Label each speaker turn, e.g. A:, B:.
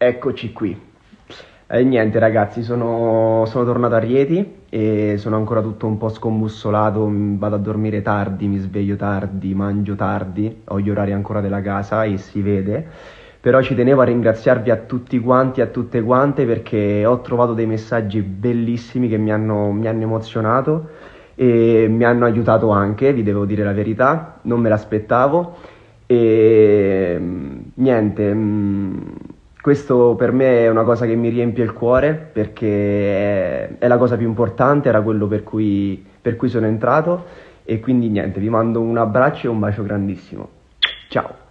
A: Eccoci qui. E eh, niente ragazzi, sono, sono, tornato a Rieti e sono ancora tutto un po' scombussolato, vado a dormire tardi, mi sveglio tardi, mangio tardi, ho gli orari ancora della casa e si vede, però ci tenevo a ringraziarvi a tutti quanti, a tutte quante perché ho trovato dei messaggi bellissimi che mi hanno, mi hanno emozionato e mi hanno aiutato anche, vi devo dire la verità, non me l'aspettavo e niente... Mh, mm, questo per me è una cosa che mi riempie il cuore perché è, la cosa più importante, era quello per cui, per cui sono entrato e quindi niente, vi mando un abbraccio e un bacio grandissimo.
B: Ciao!